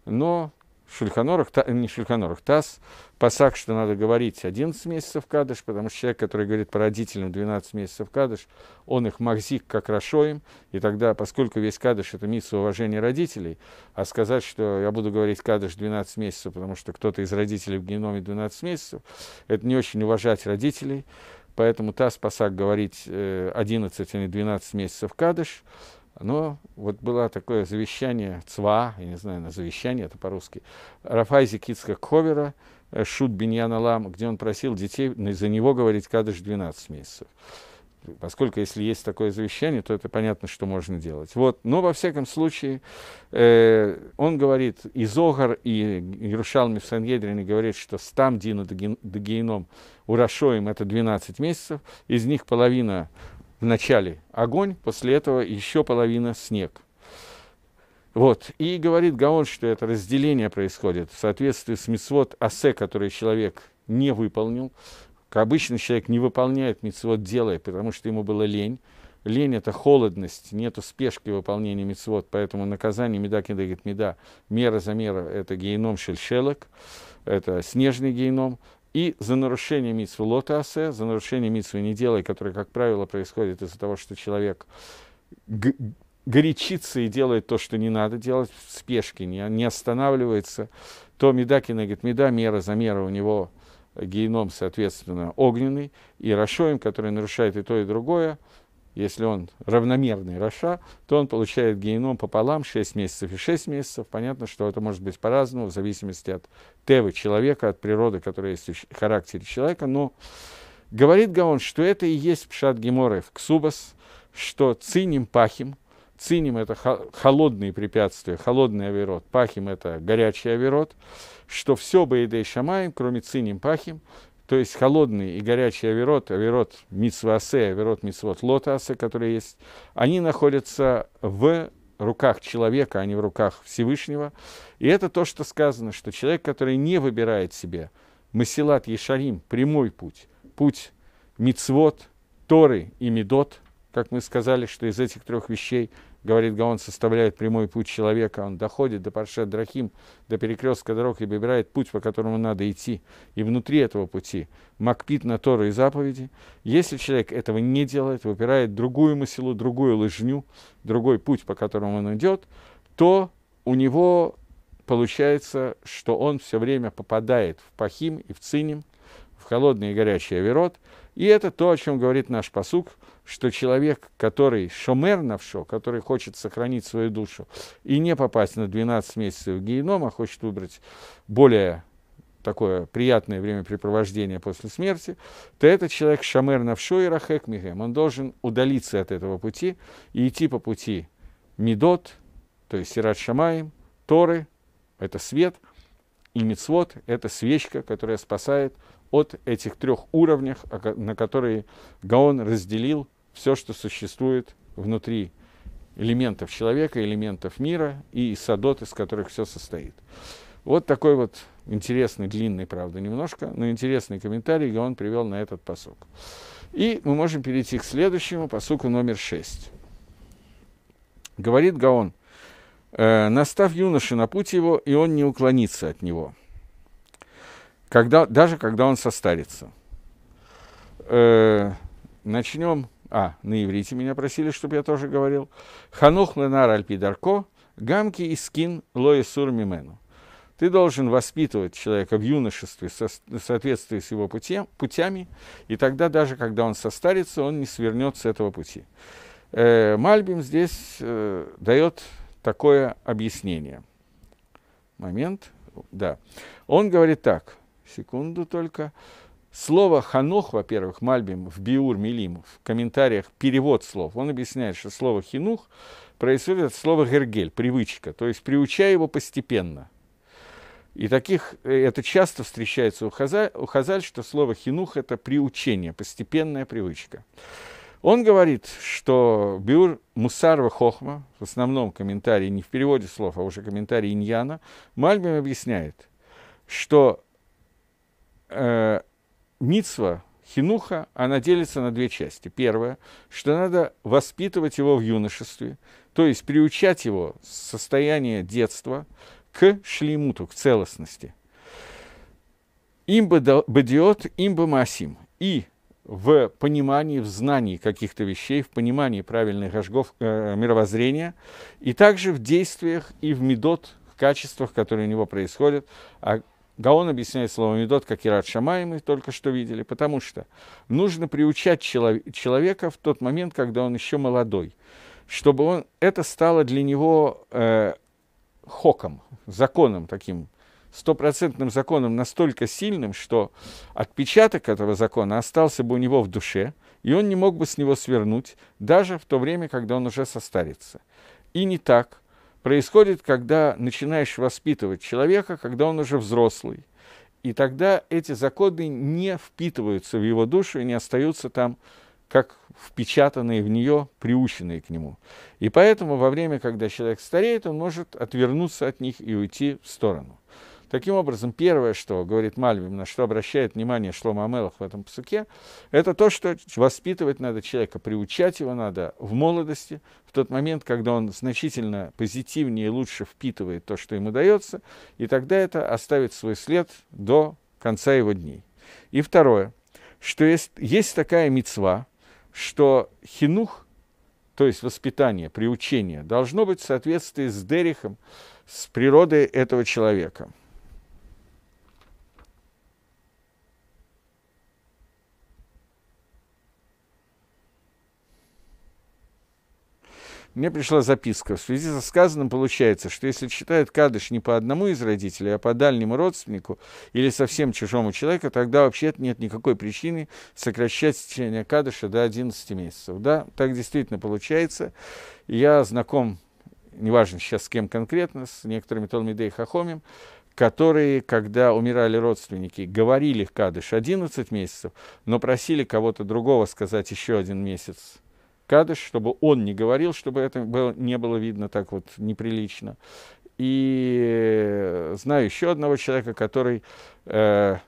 но Шульханорах, та, не Шульханорах, ТАСС, Пасак, что надо говорить 11 месяцев кадыш, потому что человек, который говорит по родителям 12 месяцев кадыш, он их махзик как рашоем, и тогда, поскольку весь кадыш – это миссия уважения родителей, а сказать, что я буду говорить кадыш 12 месяцев, потому что кто-то из родителей в геноме 12 месяцев, это не очень уважать родителей, поэтому ТАСС, Пасак говорить 11, э, а не 12 месяцев кадыш – но вот было такое завещание ЦВА, я не знаю, на завещание это по-русски, Рафайзи Кицка Ковера э, Шут Беньяна Лам, где он просил детей за него говорить кадыш 12 месяцев. Поскольку если есть такое завещание, то это понятно, что можно делать. Вот. Но во всяком случае, э, он говорит, и Зогар, и Иерушалми в Сангедрине говорит, что стам Дину Дагейном геном Урашоем это 12 месяцев, из них половина вначале огонь, после этого еще половина снег. Вот. И говорит Гаон, что это разделение происходит в соответствии с мицвод асе, который человек не выполнил. Обычно человек не выполняет мицвод делая, потому что ему было лень. Лень – это холодность, нету спешки выполнения мицвод, поэтому наказание меда говорит меда, мера за мера – это геном шельшелок, это снежный геном, и за нарушение митсвы лотасе, за нарушение митсвы не делай, которое, как правило, происходит из-за того, что человек г- горячится и делает то, что не надо делать, в спешке, не, не останавливается, то Медакина говорит, Меда, мера за меру у него геном, соответственно, огненный, и Рашоем, который нарушает и то, и другое, если он равномерный Раша, то он получает геном пополам 6 месяцев и 6 месяцев. Понятно, что это может быть по-разному, в зависимости от тевы человека, от природы, которая есть в характере человека. Но говорит Гаон, что это и есть пшат Геморы в Ксубас, что циним пахим, циним – это холодные препятствия, холодный авирот, пахим – это горячий авирот, что все Баидей Шамаем, кроме циним пахим, то есть холодный и горячий Аверот, Аверот Мицвасе, Аверот Мицвот Лотасе, которые есть, они находятся в руках человека, а не в руках Всевышнего. И это то, что сказано, что человек, который не выбирает себе Масилат Ешарим, прямой путь, путь Мицвод, Торы и Медот, как мы сказали, что из этих трех вещей – говорит Гаон, составляет прямой путь человека, он доходит до Паршат Драхим, до перекрестка дорог и выбирает путь, по которому надо идти, и внутри этого пути макпит на Тору и заповеди. Если человек этого не делает, выбирает другую мысилу, другую лыжню, другой путь, по которому он идет, то у него получается, что он все время попадает в пахим и в циним, в холодный и горячий авирот. И это то, о чем говорит наш посук – что человек, который шомер навшо, который хочет сохранить свою душу и не попасть на 12 месяцев в геном, а хочет выбрать более такое приятное времяпрепровождение после смерти, то этот человек шамер навшо и рахек мигем. Он должен удалиться от этого пути и идти по пути медот, то есть сират шамаем, торы, это свет, и мицвод – это свечка, которая спасает от этих трех уровней, на которые Гаон разделил все, что существует внутри элементов человека, элементов мира и садот, из которых все состоит. Вот такой вот интересный, длинный, правда, немножко, но интересный комментарий он привел на этот посок. И мы можем перейти к следующему посуку номер шесть. Говорит Гаон, «Э, «Настав юноши на путь его, и он не уклонится от него, когда, даже когда он состарится». Э, начнем а, на иврите меня просили, чтобы я тоже говорил. Ханух ленар альпидарко, гамки и скин лоесур мимену. Ты должен воспитывать человека в юношестве в соответствии с его пути, путями, и тогда даже когда он состарится, он не свернет с этого пути. Э, Мальбим здесь э, дает такое объяснение. Момент, да. Он говорит так, секунду только. Слово «ханох», во-первых, Мальбим в Биур Милим, в комментариях перевод слов, он объясняет, что слово «хинух» происходит от слова «гергель», «привычка», то есть приучая его постепенно. И таких, э, это часто встречается у Хазаль, у Хазаль что слово «хинух» – это приучение, постепенная привычка. Он говорит, что Биур Мусарва Хохма, в основном комментарии не в переводе слов, а уже комментарии Иньяна, Мальбим объясняет, что э, Мицва, хинуха, она делится на две части. Первое, что надо воспитывать его в юношестве, то есть приучать его с состояния детства к шлеймуту, к целостности. Им Имба бадиот, бы масим. И в понимании, в знании каких-то вещей, в понимании правильных рожгов э, мировоззрения, и также в действиях и в медот, в качествах, которые у него происходят, о а Гаон объясняет слово «медот» как Ират Шамай, мы только что видели, потому что нужно приучать человека в тот момент, когда он еще молодой, чтобы он, это стало для него э, хоком, законом таким, стопроцентным законом настолько сильным, что отпечаток этого закона остался бы у него в душе, и он не мог бы с него свернуть, даже в то время, когда он уже состарится. И не так – происходит, когда начинаешь воспитывать человека, когда он уже взрослый. И тогда эти законы не впитываются в его душу и не остаются там, как впечатанные в нее, приученные к нему. И поэтому во время, когда человек стареет, он может отвернуться от них и уйти в сторону. Таким образом, первое, что говорит Мальвим, на что обращает внимание Шлома Амелах в этом псуке, это то, что воспитывать надо человека, приучать его надо в молодости, в тот момент, когда он значительно позитивнее и лучше впитывает то, что ему дается, и тогда это оставит свой след до конца его дней. И второе, что есть, есть такая мецва, что хинух, то есть воспитание, приучение, должно быть в соответствии с Дерихом, с природой этого человека – мне пришла записка. В связи со сказанным получается, что если читают кадыш не по одному из родителей, а по дальнему родственнику или совсем чужому человеку, тогда вообще нет никакой причины сокращать течение кадыша до 11 месяцев. Да, так действительно получается. Я знаком, неважно сейчас с кем конкретно, с некоторыми Толмидей Хахомим, которые, когда умирали родственники, говорили кадыш 11 месяцев, но просили кого-то другого сказать еще один месяц Кадыш, чтобы он не говорил, чтобы это было, не было видно так вот неприлично. И э, знаю еще одного человека, который, э,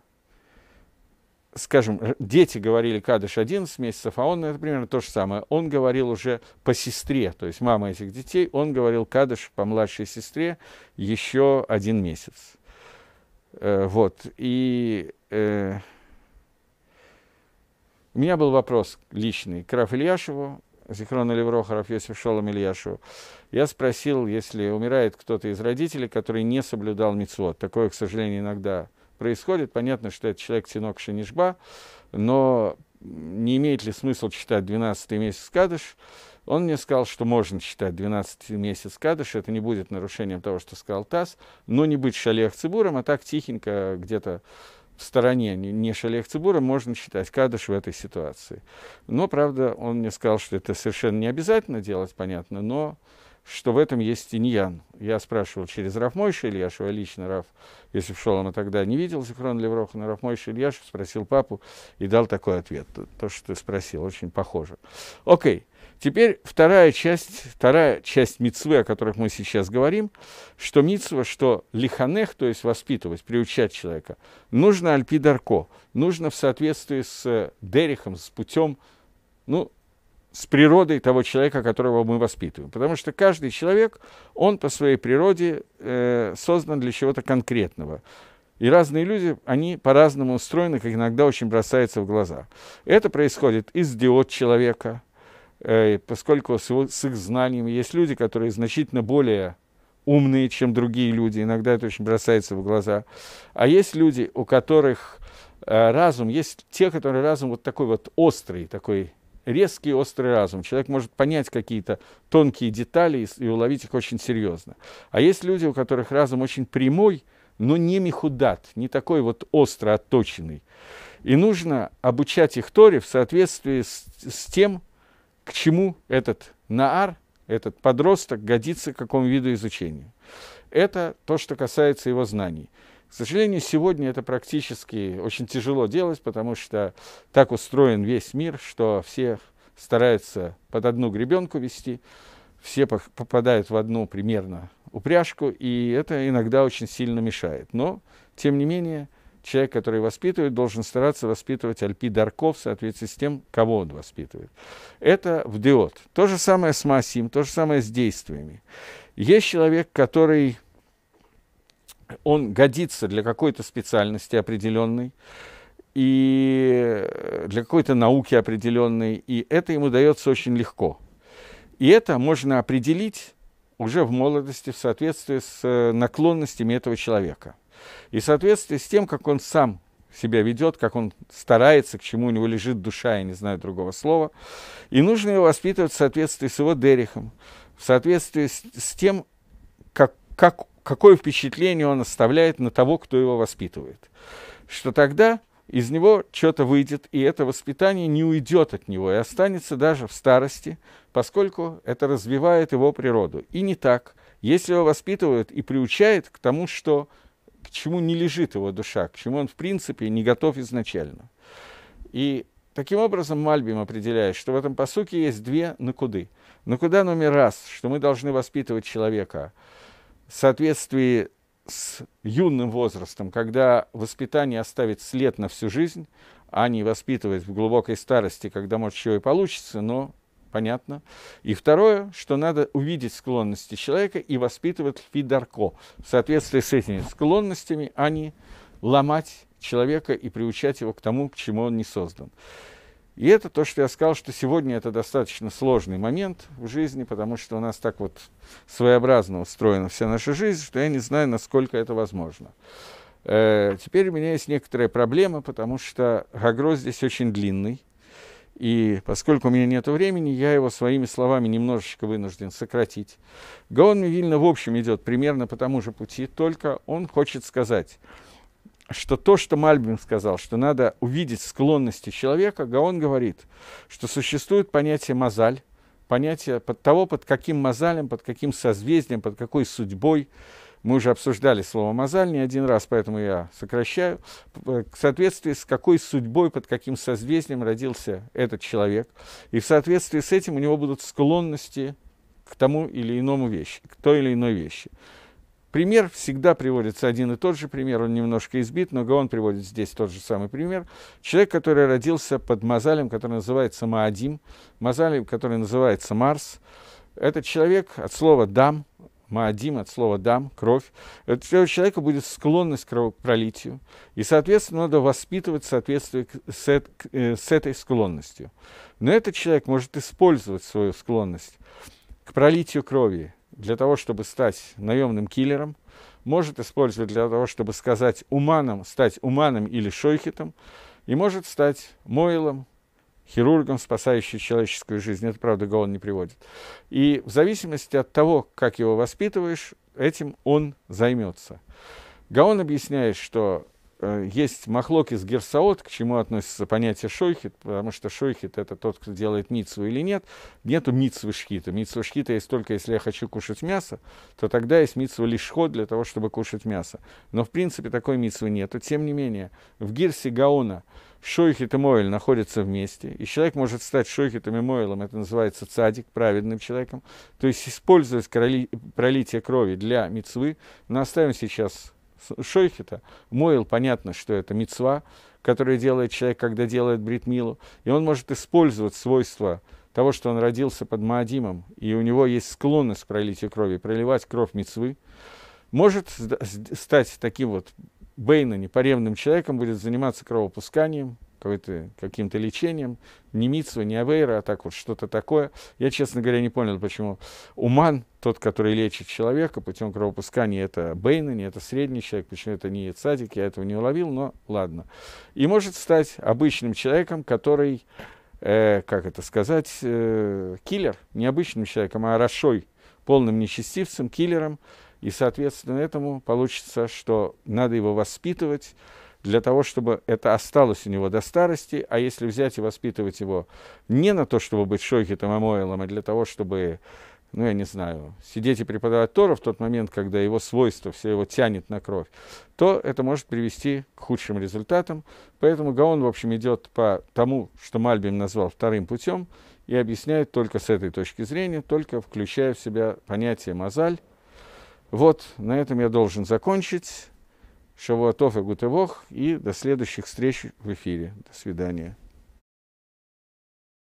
скажем, э, дети говорили Кадыш 11 месяцев, а он, это примерно то же самое. Он говорил уже по сестре, то есть мама этих детей, он говорил Кадыш по младшей сестре еще один месяц. Э, вот, и... Э, у меня был вопрос личный к Раф Ильяшеву. Зихрона Леврохаров, Йосиф Шолом Ильяшу, я спросил, если умирает кто-то из родителей, который не соблюдал мицвод. Такое, к сожалению, иногда происходит. Понятно, что это человек Тинок Шинишба, но не имеет ли смысл читать 12 месяц Кадыш? Он мне сказал, что можно читать 12 месяц Кадыш, это не будет нарушением того, что сказал ТАСС, но не быть шалех Цибуром, а так тихенько где-то стороне не Шалех Цибура, можно считать Кадыш в этой ситуации. Но, правда, он мне сказал, что это совершенно не обязательно делать, понятно, но что в этом есть тиньян. Я спрашивал через Рафмойша Ильяшева, лично Раф, если пришел он тогда не видел Зихрон Левроха, но Рафмойша Ильяшев спросил папу и дал такой ответ. То, что ты спросил, очень похоже. Окей. Okay. Теперь вторая часть, вторая часть мицвы, о которых мы сейчас говорим, что мицва, что лиханех, то есть воспитывать, приучать человека, нужно альпидарко, нужно в соответствии с дерихом, с путем, ну, с природой того человека, которого мы воспитываем. Потому что каждый человек, он по своей природе э, создан для чего-то конкретного. И разные люди, они по-разному устроены, как иногда очень бросается в глаза. Это происходит из диод человека – Э, поскольку с, с их знаниями есть люди, которые значительно более умные, чем другие люди, иногда это очень бросается в глаза. А есть люди, у которых э, разум, есть те, которые разум вот такой вот острый, такой резкий острый разум. Человек может понять какие-то тонкие детали и, и уловить их очень серьезно. А есть люди, у которых разум очень прямой, но не мехудат, не такой вот остро отточенный. И нужно обучать их Торе в соответствии с, с тем, к чему этот наар, этот подросток годится к какому виду изучения. Это то, что касается его знаний. К сожалению, сегодня это практически очень тяжело делать, потому что так устроен весь мир, что все стараются под одну гребенку вести, все попадают в одну примерно упряжку, и это иногда очень сильно мешает. Но, тем не менее, человек, который воспитывает, должен стараться воспитывать альпи дарков в соответствии с тем, кого он воспитывает. Это в диод. То же самое с Масим, то же самое с действиями. Есть человек, который он годится для какой-то специальности определенной, и э, для какой-то науки определенной, и это ему дается очень легко. И это можно определить уже в молодости в соответствии с э, наклонностями этого человека – и в соответствии с тем, как он сам себя ведет, как он старается, к чему у него лежит душа, я не знаю другого слова. И нужно его воспитывать в соответствии с его дерихом, в соответствии с, с тем, как, как, какое впечатление он оставляет на того, кто его воспитывает. Что тогда из него что-то выйдет, и это воспитание не уйдет от него и останется даже в старости, поскольку это развивает его природу. И не так. Если его воспитывают и приучают к тому, что к чему не лежит его душа, к чему он, в принципе, не готов изначально. И таким образом Мальбим определяет, что в этом посуке есть две накуды. Накуда номер раз, что мы должны воспитывать человека в соответствии с юным возрастом, когда воспитание оставит след на всю жизнь, а не воспитывать в глубокой старости, когда, может, чего и получится, но понятно. И второе, что надо увидеть склонности человека и воспитывать фидарко. В соответствии с этими склонностями, а не ломать человека и приучать его к тому, к чему он не создан. И это то, что я сказал, что сегодня это достаточно сложный момент в жизни, потому что у нас так вот своеобразно устроена вся наша жизнь, что я не знаю, насколько это возможно. Э, теперь у меня есть некоторая проблема, потому что Гагро здесь очень длинный. И поскольку у меня нет времени, я его своими словами немножечко вынужден сократить. Гаон Мивильна в общем идет примерно по тому же пути, только он хочет сказать, что то, что Мальбим сказал, что надо увидеть склонности человека, Гаон говорит, что существует понятие «мазаль», понятие под того, под каким мозалем, под каким созвездием, под какой судьбой мы уже обсуждали слово «мозаль» не один раз, поэтому я сокращаю. Э, в соответствии с какой судьбой, под каким созвездием родился этот человек. И в соответствии с этим у него будут склонности к тому или иному вещи, к той или иной вещи. Пример всегда приводится один и тот же пример, он немножко избит, но Гаон приводит здесь тот же самый пример. Человек, который родился под мозалем, который называется Маадим, мозалем, который называется Марс, этот человек от слова «дам», Маадим от слова дам, кровь. У человека будет склонность к кровопролитию. И, соответственно, надо воспитывать соответствие э, с этой склонностью. Но этот человек может использовать свою склонность к пролитию крови для того, чтобы стать наемным киллером, может использовать для того, чтобы сказать уманом, стать уманом или шойхетом, и может стать мойлом, хирургом, спасающий человеческую жизнь. Это, правда, Гаон не приводит. И в зависимости от того, как его воспитываешь, этим он займется. Гаон объясняет, что э, есть махлок из Герсаот, к чему относится понятие шойхит, потому что шойхит – это тот, кто делает мицу или нет. Нету мицвы шхита. Мицва шхита есть только, если я хочу кушать мясо, то тогда есть мицва лишхо для того, чтобы кушать мясо. Но, в принципе, такой мицвы нету. Тем не менее, в Гирсе Гаона – Шойхет и Моэль находятся вместе, и человек может стать Шойхетом и Моэлем, это называется цадик, праведным человеком. То есть использовать пролитие крови для мицвы. Мы оставим сейчас Шойхета. Моэл, понятно, что это мицва, которую делает человек, когда делает бритмилу. И он может использовать свойства того, что он родился под Маадимом, и у него есть склонность к пролитию крови, проливать кровь мицвы может стать таким вот Бейнани, поревным человеком, будет заниматься кровопусканием, каким-то лечением, не Митсва, не Авейра, а так вот что-то такое. Я, честно говоря, не понял, почему Уман, тот, который лечит человека путем кровопускания, это Бейнани, это средний человек, почему это не Цадик, я этого не уловил, но ладно. И может стать обычным человеком, который, э, как это сказать, э, киллер, необычным человеком, а Рашой, полным нечестивцем, киллером – и, соответственно, этому получится, что надо его воспитывать для того, чтобы это осталось у него до старости, а если взять и воспитывать его не на то, чтобы быть Шойхетом Амойлом, а для того, чтобы, ну, я не знаю, сидеть и преподавать Тору в тот момент, когда его свойство, все его тянет на кровь, то это может привести к худшим результатам. Поэтому Гаон, в общем, идет по тому, что Мальбим назвал вторым путем, и объясняет только с этой точки зрения, только включая в себя понятие мазаль. Вот, на этом я должен закончить. Шавуатов и Гутевох. И до следующих встреч в эфире. До свидания.